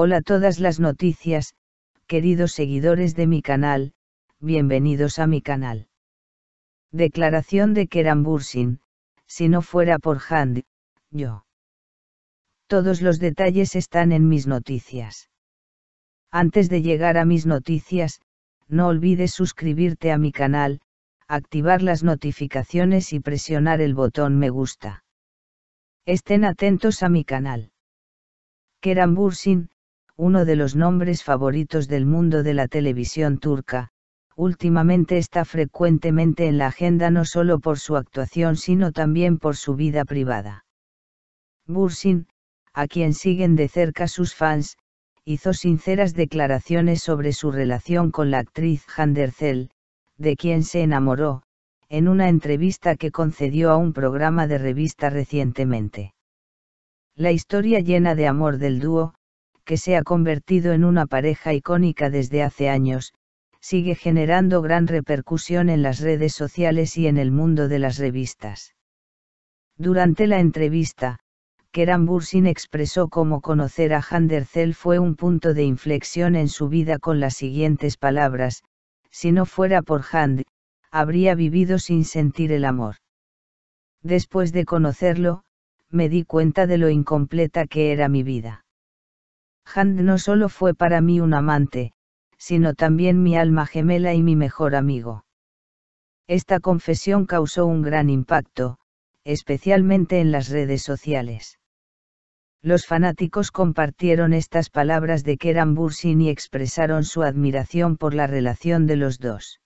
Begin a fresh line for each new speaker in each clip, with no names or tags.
Hola todas las noticias, queridos seguidores de mi canal, bienvenidos a mi canal. Declaración de Keran si no fuera por Hand, yo. Todos los detalles están en mis noticias. Antes de llegar a mis noticias, no olvides suscribirte a mi canal, activar las notificaciones y presionar el botón me gusta. Estén atentos a mi canal. Kerambursin uno de los nombres favoritos del mundo de la televisión turca, últimamente está frecuentemente en la agenda no solo por su actuación sino también por su vida privada. Bursin, a quien siguen de cerca sus fans, hizo sinceras declaraciones sobre su relación con la actriz Handerzell, de quien se enamoró, en una entrevista que concedió a un programa de revista recientemente. La historia llena de amor del dúo, que se ha convertido en una pareja icónica desde hace años, sigue generando gran repercusión en las redes sociales y en el mundo de las revistas. Durante la entrevista, Keran Bursin expresó cómo conocer a Zell fue un punto de inflexión en su vida con las siguientes palabras, si no fuera por Hand, habría vivido sin sentir el amor. Después de conocerlo, me di cuenta de lo incompleta que era mi vida. Hand no solo fue para mí un amante, sino también mi alma gemela y mi mejor amigo. Esta confesión causó un gran impacto, especialmente en las redes sociales. Los fanáticos compartieron estas palabras de Keran Bursin y expresaron su admiración por la relación de los dos.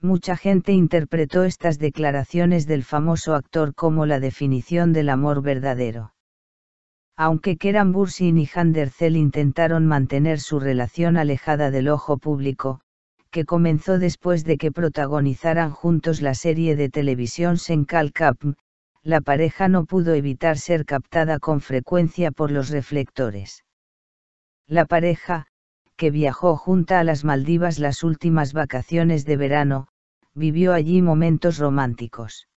Mucha gente interpretó estas declaraciones del famoso actor como la definición del amor verdadero. Aunque Kerambursin Bursin y Zell intentaron mantener su relación alejada del ojo público, que comenzó después de que protagonizaran juntos la serie de televisión Senkal Cup, la pareja no pudo evitar ser captada con frecuencia por los reflectores. La pareja, que viajó junta a las Maldivas las últimas vacaciones de verano, vivió allí momentos románticos.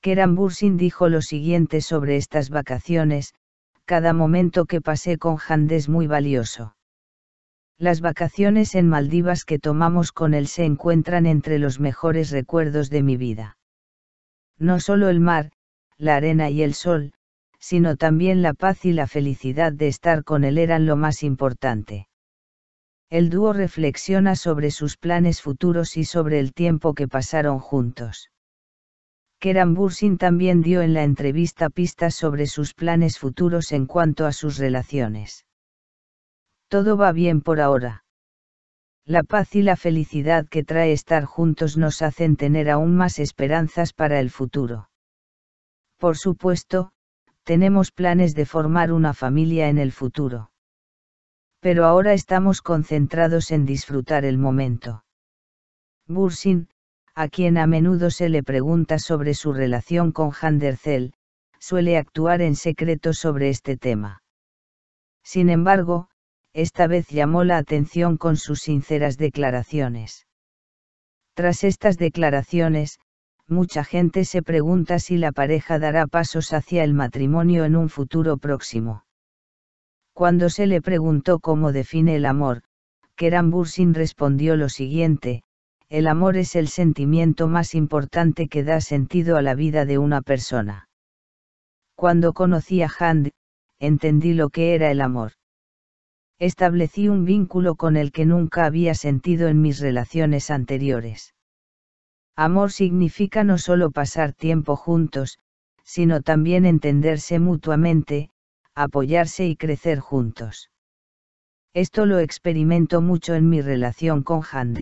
Keran dijo lo siguiente sobre estas vacaciones, cada momento que pasé con Hand es muy valioso. Las vacaciones en Maldivas que tomamos con él se encuentran entre los mejores recuerdos de mi vida. No solo el mar, la arena y el sol, sino también la paz y la felicidad de estar con él eran lo más importante. El dúo reflexiona sobre sus planes futuros y sobre el tiempo que pasaron juntos. Keran Bursin también dio en la entrevista pistas sobre sus planes futuros en cuanto a sus relaciones. Todo va bien por ahora. La paz y la felicidad que trae estar juntos nos hacen tener aún más esperanzas para el futuro. Por supuesto, tenemos planes de formar una familia en el futuro. Pero ahora estamos concentrados en disfrutar el momento. Bursin, a quien a menudo se le pregunta sobre su relación con Handercel, suele actuar en secreto sobre este tema. Sin embargo, esta vez llamó la atención con sus sinceras declaraciones. Tras estas declaraciones, mucha gente se pregunta si la pareja dará pasos hacia el matrimonio en un futuro próximo. Cuando se le preguntó cómo define el amor, Keran Bursin respondió lo siguiente, el amor es el sentimiento más importante que da sentido a la vida de una persona. Cuando conocí a Hand, entendí lo que era el amor. Establecí un vínculo con el que nunca había sentido en mis relaciones anteriores. Amor significa no solo pasar tiempo juntos, sino también entenderse mutuamente, apoyarse y crecer juntos. Esto lo experimento mucho en mi relación con Hand.